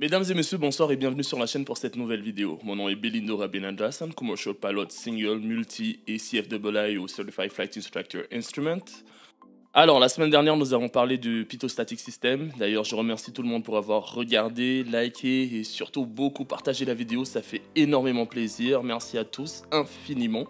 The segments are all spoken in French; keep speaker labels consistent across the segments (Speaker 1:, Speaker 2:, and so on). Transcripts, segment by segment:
Speaker 1: Mesdames et messieurs, bonsoir et bienvenue sur la chaîne pour cette nouvelle vidéo. Mon nom est Belindo Rabinandrasan, commercial pilot, single, multi et CFII ou Certified Flight Instructor Instrument. Alors, la semaine dernière, nous avons parlé du Pitostatic System. D'ailleurs, je remercie tout le monde pour avoir regardé, liké et surtout beaucoup partagé la vidéo. Ça fait énormément plaisir. Merci à tous infiniment.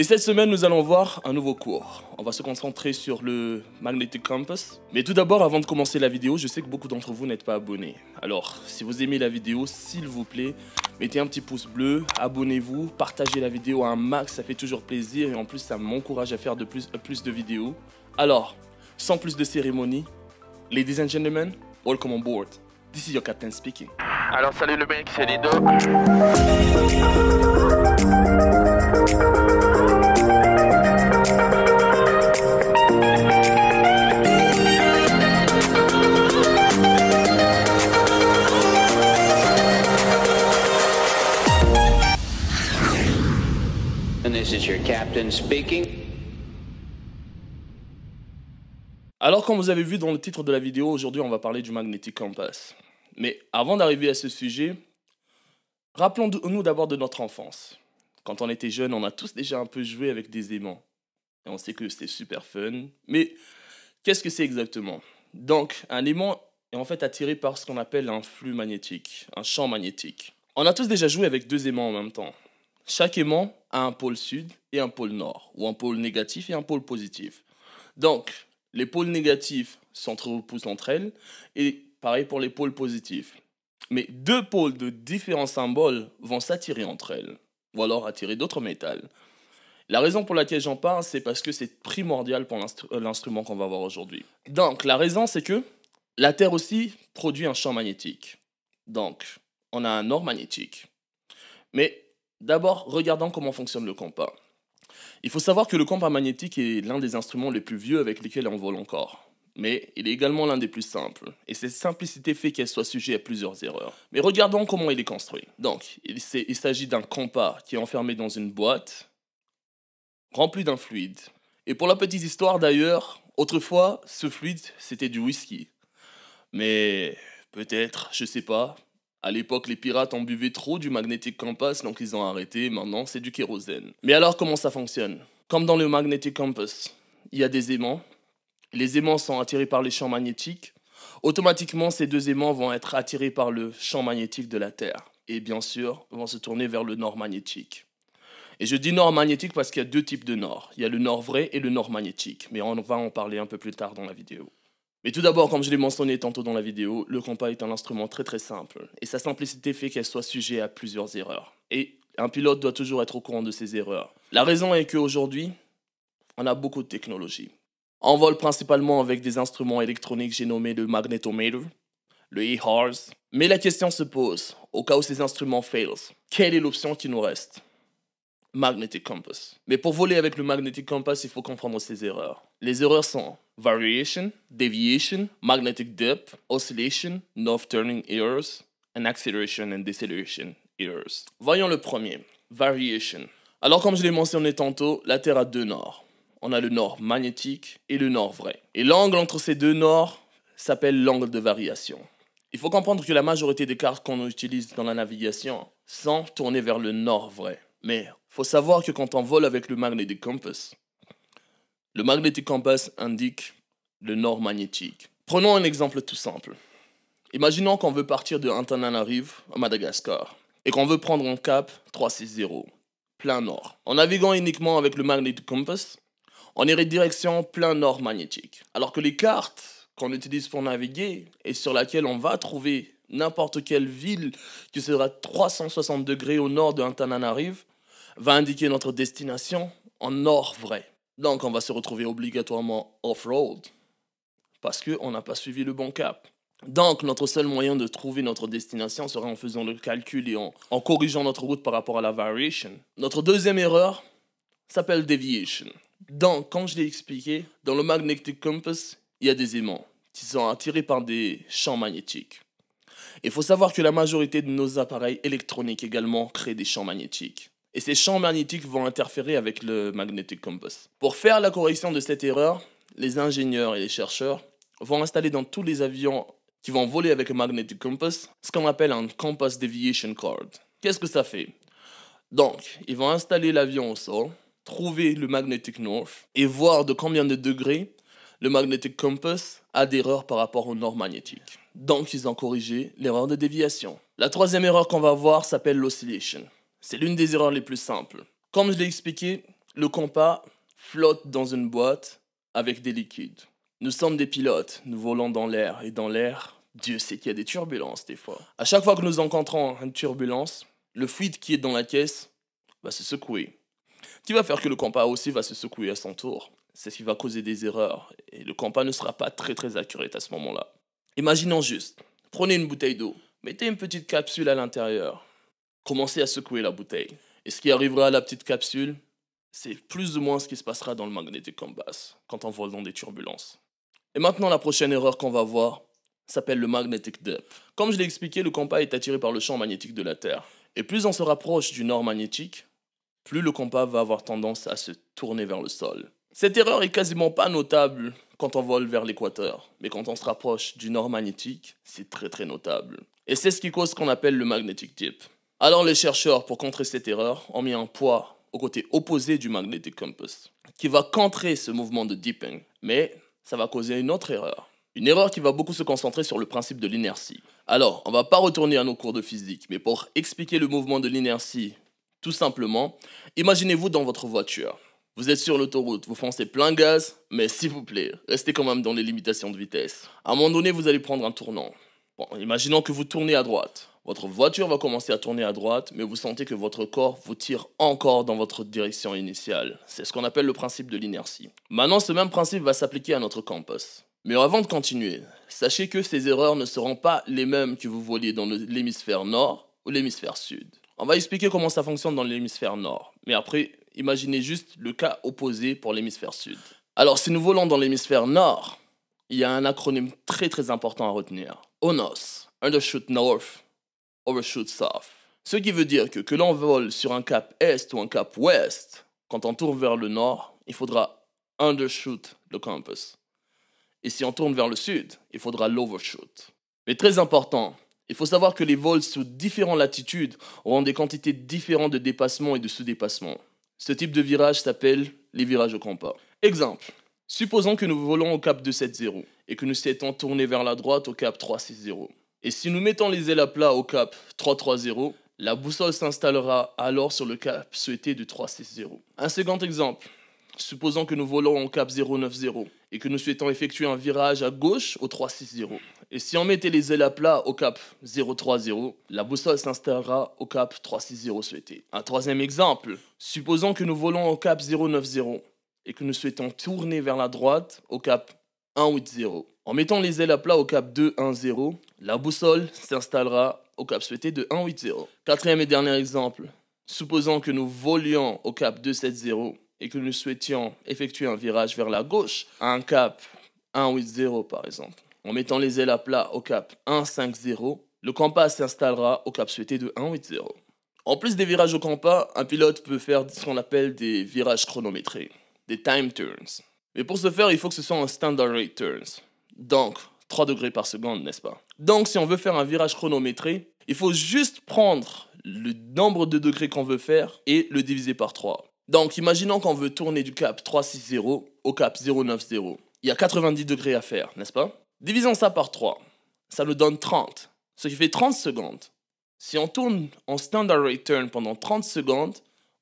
Speaker 1: Et cette semaine, nous allons voir un nouveau cours. On va se concentrer sur le Magnetic Compass. Mais tout d'abord, avant de commencer la vidéo, je sais que beaucoup d'entre vous n'êtes pas abonnés. Alors, si vous aimez la vidéo, s'il vous plaît, mettez un petit pouce bleu, abonnez-vous, partagez la vidéo à un max, ça fait toujours plaisir et en plus, ça m'encourage à faire de plus, plus de vidéos. Alors, sans plus de cérémonie, ladies and gentlemen, welcome on board. This is your captain speaking. Alors, salut le mec, c'est Lido. Alors, comme vous avez vu dans le titre de la vidéo, aujourd'hui, on va parler du Magnetic Compass. Mais avant d'arriver à ce sujet, rappelons-nous d'abord de notre enfance. Quand on était jeune, on a tous déjà un peu joué avec des aimants. Et on sait que c'était super fun. Mais qu'est-ce que c'est exactement Donc, un aimant est en fait attiré par ce qu'on appelle un flux magnétique, un champ magnétique. On a tous déjà joué avec deux aimants en même temps. Chaque aimant a un pôle sud et un pôle nord, ou un pôle négatif et un pôle positif. Donc, les pôles négatifs s'entrepoussent entre elles, et pareil pour les pôles positifs. Mais deux pôles de différents symboles vont s'attirer entre elles, ou alors attirer d'autres métals. La raison pour laquelle j'en parle, c'est parce que c'est primordial pour euh, l'instrument qu'on va voir aujourd'hui. Donc, la raison, c'est que la Terre aussi produit un champ magnétique. Donc, on a un nord magnétique. Mais D'abord, regardons comment fonctionne le compas. Il faut savoir que le compas magnétique est l'un des instruments les plus vieux avec lesquels on vole encore. Mais il est également l'un des plus simples, et cette simplicité fait qu'elle soit sujet à plusieurs erreurs. Mais regardons comment il est construit. Donc, il, s'agit d'un compas qui est enfermé dans une boîte, remplie d'un fluide. Et pour la petite histoire d'ailleurs, autrefois, ce fluide, c'était du whisky. Mais peut-être, je sais pas, à l'époque, les pirates en buvaient trop du Magnetic compass, donc ils ont arrêté. Maintenant, c'est du kérosène. Mais alors, comment ça fonctionne Comme dans le Magnetic compass, il y a des aimants. Les aimants sont attirés par les champs magnétiques. Automatiquement, ces deux aimants vont être attirés par le champ magnétique de la Terre. Et bien sûr, vont se tourner vers le nord magnétique. Et je dis nord magnétique parce qu'il y a deux types de nord. Il y a le nord vrai et le nord magnétique. Mais on va en parler un peu plus tard dans la vidéo. Mais tout d'abord, comme je l'ai mentionné tantôt dans la vidéo, le compas est un instrument très très simple, et sa simplicité fait qu'elle soit sujet à plusieurs erreurs. Et un pilote doit toujours être au courant de ses erreurs. La raison est qu'aujourd'hui, on a beaucoup de technologies. On vole principalement avec des instruments électroniques, j'ai nommé le Magnetometer, le e Mais la question se pose, au cas où ces instruments fails, quelle est l'option qui nous reste Magnetic Compass. Mais pour voler avec le Magnetic Compass, il faut comprendre ses erreurs. Les erreurs sont variation, deviation, magnetic depth, oscillation, north turning errors, and acceleration and deceleration errors. Voyons le premier, variation. Alors comme je l'ai mentionné tantôt, la Terre a deux nords. On a le nord magnétique et le nord vrai. Et l'angle entre ces deux nords s'appelle l'angle de variation. Il faut comprendre que la majorité des cartes qu'on utilise dans la navigation sont tournées vers le nord vrai. Mais faut savoir que quand on vole avec le magnetic compass, le magnetic compass indique le nord magnétique. Prenons un exemple tout simple. Imaginons qu'on veut partir de Antananarivo, à Madagascar et qu'on veut prendre un cap 360, plein nord. En naviguant uniquement avec le magnetic compass, on irait direction plein nord magnétique. Alors que les cartes qu'on utilise pour naviguer et sur laquelle on va trouver n'importe quelle ville qui sera 360 degrés au nord de Antananarive va indiquer notre destination en or vrai. Donc on va se retrouver obligatoirement off-road parce qu'on n'a pas suivi le bon cap. Donc notre seul moyen de trouver notre destination sera en faisant le calcul et en, en corrigeant notre route par rapport à la variation. Notre deuxième erreur s'appelle deviation. Donc comme je l'ai expliqué, dans le magnetic compass, il y a des aimants qui sont attirés par des champs magnétiques. Il faut savoir que la majorité de nos appareils électroniques également créent des champs magnétiques. Et ces champs magnétiques vont interférer avec le magnetic compass. Pour faire la correction de cette erreur, les ingénieurs et les chercheurs vont installer dans tous les avions qui vont voler avec un magnetic compass ce qu'on appelle un compass deviation Card. Qu'est-ce que ça fait Donc, ils vont installer l'avion au sol, trouver le magnetic north et voir de combien de degrés le magnetic compass a d'erreurs par rapport au nord magnétique, Donc, ils ont corrigé l'erreur de déviation. La troisième erreur qu'on va voir s'appelle l'oscillation. C'est l'une des erreurs les plus simples. Comme je l'ai expliqué, le compas flotte dans une boîte avec des liquides. Nous sommes des pilotes, nous volons dans l'air, et dans l'air, Dieu sait qu'il y a des turbulences des fois. À chaque fois que nous rencontrons une turbulence, le fluide qui est dans la caisse va se secouer. Ce qui va faire que le compas aussi va se secouer à son tour c'est ce qui va causer des erreurs. Et le compas ne sera pas très très accurate à ce moment-là. Imaginons juste, prenez une bouteille d'eau, mettez une petite capsule à l'intérieur, commencez à secouer la bouteille. Et ce qui arrivera à la petite capsule, c'est plus ou moins ce qui se passera dans le magnétique compass quand on vole dans des turbulences. Et maintenant, la prochaine erreur qu'on va voir s'appelle le magnetic depth. Comme je l'ai expliqué, le compas est attiré par le champ magnétique de la Terre. Et plus on se rapproche du nord magnétique, plus le compas va avoir tendance à se tourner vers le sol. Cette erreur est quasiment pas notable quand on vole vers l'équateur, mais quand on se rapproche du nord magnétique, c'est très très notable. Et c'est ce qui cause ce qu'on appelle le magnetic Dip Alors les chercheurs, pour contrer cette erreur, ont mis un poids au côté opposé du magnetic compass, qui va contrer ce mouvement de dipping, mais ça va causer une autre erreur. Une erreur qui va beaucoup se concentrer sur le principe de l'inertie. Alors, on va pas retourner à nos cours de physique, mais pour expliquer le mouvement de l'inertie, tout simplement, imaginez-vous dans votre voiture. Vous êtes sur l'autoroute, vous foncez plein gaz, mais s'il vous plaît, restez quand même dans les limitations de vitesse. À un moment donné, vous allez prendre un tournant. Bon, imaginons que vous tournez à droite. Votre voiture va commencer à tourner à droite, mais vous sentez que votre corps vous tire encore dans votre direction initiale. C'est ce qu'on appelle le principe de l'inertie. Maintenant, ce même principe va s'appliquer à notre campus. Mais avant de continuer, sachez que ces erreurs ne seront pas les mêmes que vous voyez dans l'hémisphère nord ou l'hémisphère sud. On va expliquer comment ça fonctionne dans l'hémisphère nord, mais après, Imaginez juste le cas opposé pour l'hémisphère sud. Alors, si nous volons dans l'hémisphère nord, il y a un acronyme très très important à retenir. ONOS, Undershoot North, Overshoot South. Ce qui veut dire que que l'on vole sur un cap est ou un cap ouest, quand on tourne vers le nord, il faudra undershoot le campus. Et si on tourne vers le sud, il faudra l'overshoot. Mais très important, il faut savoir que les vols sous différentes latitudes auront des quantités différentes de dépassement et de sous-dépassement. Ce type de virage s'appelle les virages au compas. Exemple. Supposons que nous volons au cap 270 et que nous s'étons tournés vers la droite au cap 360. Et si nous mettons les ailes à plat au cap 330, la boussole s'installera alors sur le cap souhaité de 360. Un second exemple. Supposons que nous volons au cap 090 et que nous souhaitons effectuer un virage à gauche au 360. Et si on mettait les ailes à plat au cap 030, la boussole s'installera au cap 360 souhaité. Un troisième exemple, supposons que nous volons au cap 090 et que nous souhaitons tourner vers la droite au cap 180. En mettant les ailes à plat au cap 210, la boussole s'installera au cap souhaité de 180. Quatrième et dernier exemple, supposons que nous volions au cap 270 et que nous souhaitions effectuer un virage vers la gauche à un cap 180 par exemple, en mettant les ailes à plat au cap 150, le compas s'installera au cap souhaité de 180. En plus des virages au compas, un pilote peut faire ce qu'on appelle des virages chronométrés, des time turns. Mais pour ce faire, il faut que ce soit un standard rate turns. Donc, 3 degrés par seconde, n'est-ce pas Donc, si on veut faire un virage chronométré, il faut juste prendre le nombre de degrés qu'on veut faire et le diviser par 3. Donc, imaginons qu'on veut tourner du cap 360 au cap 090. Il y a 90 degrés à faire, n'est-ce pas Divisons ça par 3. Ça nous donne 30, ce qui fait 30 secondes. Si on tourne en standard return pendant 30 secondes,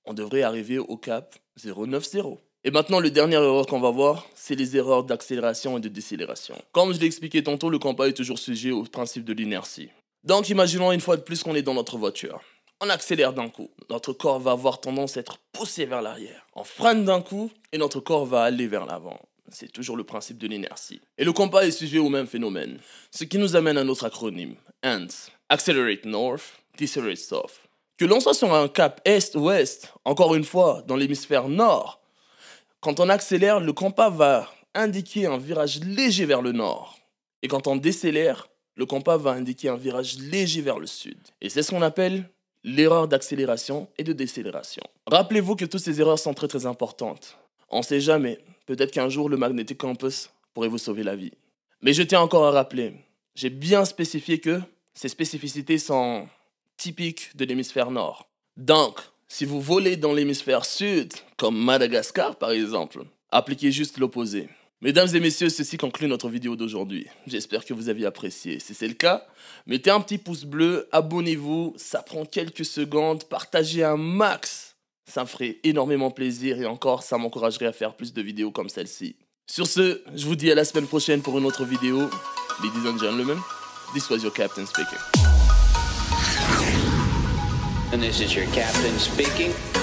Speaker 1: on devrait arriver au cap 090. Et maintenant, le dernier erreur qu'on va voir, c'est les erreurs d'accélération et de décélération. Comme je l'ai expliqué tantôt, le compas est toujours sujet au principe de l'inertie. Donc, imaginons une fois de plus qu'on est dans notre voiture on accélère d'un coup. Notre corps va avoir tendance à être poussé vers l'arrière. On freine d'un coup et notre corps va aller vers l'avant. C'est toujours le principe de l'inertie. Et le compas est sujet au même phénomène. Ce qui nous amène à notre acronyme, AND. Accelerate North, Decelerate South. Que l'on soit sur un cap est-ouest, encore une fois, dans l'hémisphère nord, quand on accélère, le compas va indiquer un virage léger vers le nord. Et quand on décélère, le compas va indiquer un virage léger vers le sud. Et c'est ce qu'on appelle l'erreur d'accélération et de décélération. Rappelez-vous que toutes ces erreurs sont très très importantes. On ne sait jamais, peut-être qu'un jour le Magnetic Campus pourrait vous sauver la vie. Mais je tiens encore à rappeler, j'ai bien spécifié que ces spécificités sont typiques de l'hémisphère nord. Donc, si vous volez dans l'hémisphère sud, comme Madagascar par exemple, appliquez juste l'opposé. Mesdames et messieurs, ceci conclut notre vidéo d'aujourd'hui. J'espère que vous avez apprécié. Si c'est le cas, mettez un petit pouce bleu, abonnez-vous, ça prend quelques secondes, partagez un max. Ça me ferait énormément plaisir et encore, ça m'encouragerait à faire plus de vidéos comme celle-ci. Sur ce, je vous dis à la semaine prochaine pour une autre vidéo. Ladies and gentlemen, this was your captain speaking. And this is your captain speaking.